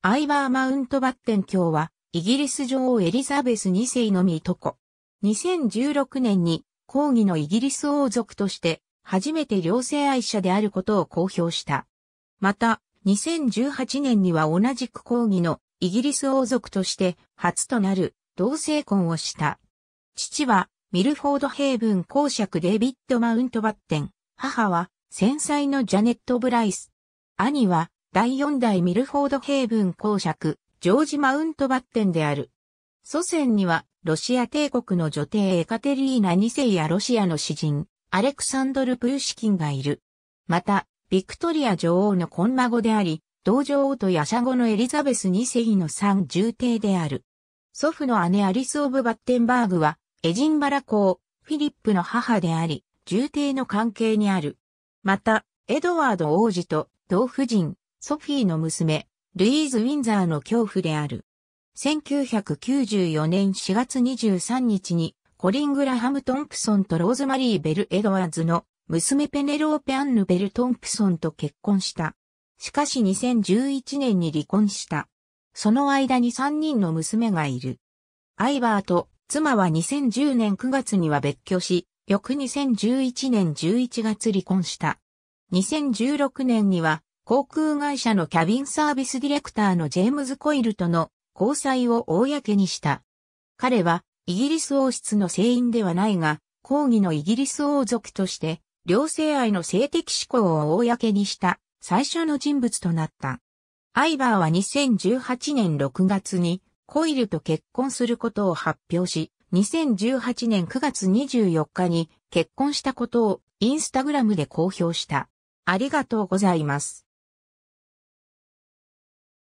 アイバーマウントバッテン教は、イギリス女王エリザベス2世のみいとこ。2016年に、抗議のイギリス王族として、初めて両性愛者であることを公表した。また、2018年には同じく抗議のイギリス王族として初となる同性婚をした。父はミルフォードヘイブン公爵デビッド・マウントバッテン。母は繊細のジャネット・ブライス。兄は第四代ミルフォードヘイブン公爵、ジョージ・マウントバッテンである。祖先には、ロシア帝国の女帝エカテリーナ2世やロシアの詩人、アレクサンドル・プーシキンがいる。また、ビクトリア女王のコンマ孫であり、同女王とヤシャ語のエリザベス2世の三重帝である。祖父の姉アリス・オブ・バッテンバーグは、エジンバラ公、フィリップの母であり、重帝の関係にある。また、エドワード王子と同夫人、ソフィーの娘、ルイーズ・ウィンザーの恐怖である。1994年4月23日に、コリン・グラハム・トンプソンとローズマリー・ベル・エドワーズの娘ペネローペ・アンヌ・ベル・トンプソンと結婚した。しかし2011年に離婚した。その間に3人の娘がいる。アイバーと妻は2010年9月には別居し、翌2011年11月離婚した。2016年には航空会社のキャビンサービスディレクターのジェームズ・コイルとの交際を公にした。彼はイギリス王室の成員ではないが、抗議のイギリス王族として、両性愛の性的思考を公にした最初の人物となった。アイバーは2018年6月にコイルと結婚することを発表し、2018年9月24日に結婚したことをインスタグラムで公表した。ありがとうございます。